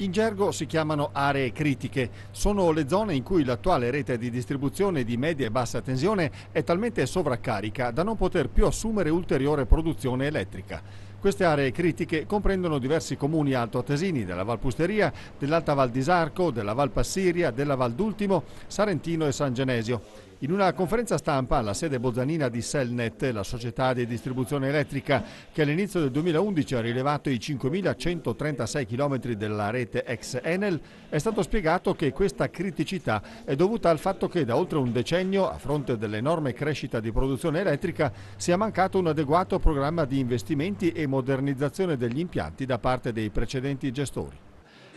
In gergo si chiamano aree critiche, sono le zone in cui l'attuale rete di distribuzione di media e bassa tensione è talmente sovraccarica da non poter più assumere ulteriore produzione elettrica. Queste aree critiche comprendono diversi comuni altoatesini della Val Pusteria, dell'Alta Val di Sarco, della Val Passiria, della Val d'Ultimo, Sarentino e San Genesio. In una conferenza stampa alla sede bozzanina di Selnet, la società di distribuzione elettrica che all'inizio del 2011 ha rilevato i 5.136 km della rete ex Enel, è stato spiegato che questa criticità è dovuta al fatto che da oltre un decennio, a fronte dell'enorme crescita di produzione elettrica, sia mancato un adeguato programma di investimenti e modernizzazione degli impianti da parte dei precedenti gestori.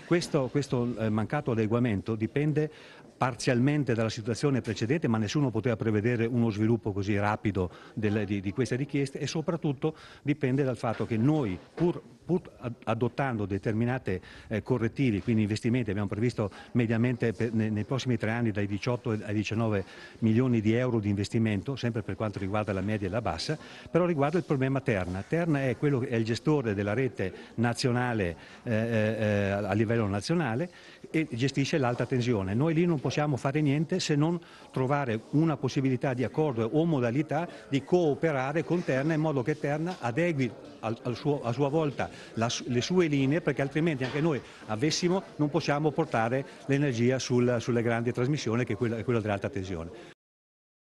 Questo, questo eh, mancato adeguamento dipende parzialmente dalla situazione precedente, ma nessuno poteva prevedere uno sviluppo così rapido del, di, di queste richieste e soprattutto dipende dal fatto che noi, pur pur adottando determinate eh, correttivi, quindi investimenti, abbiamo previsto mediamente per, nei, nei, prossimi tre anni dai 18 ai 19 milioni di euro di investimento, sempre per quanto riguarda la media e la bassa, però riguarda il problema Terna. Terna è, quello, è il gestore della rete nazionale eh, eh, eh, a livello nazionale e gestisce l'alta tensione. Noi lì non possiamo fare niente se non trovare una possibilità di accordo o modalità di cooperare con Terna in modo che Terna adegui al, al suo, a sua volta la, le sue linee perché altrimenti anche noi avessimo non possiamo portare l'energia sul, sulle grandi trasmissioni che è quella, quella dell'alta tensione.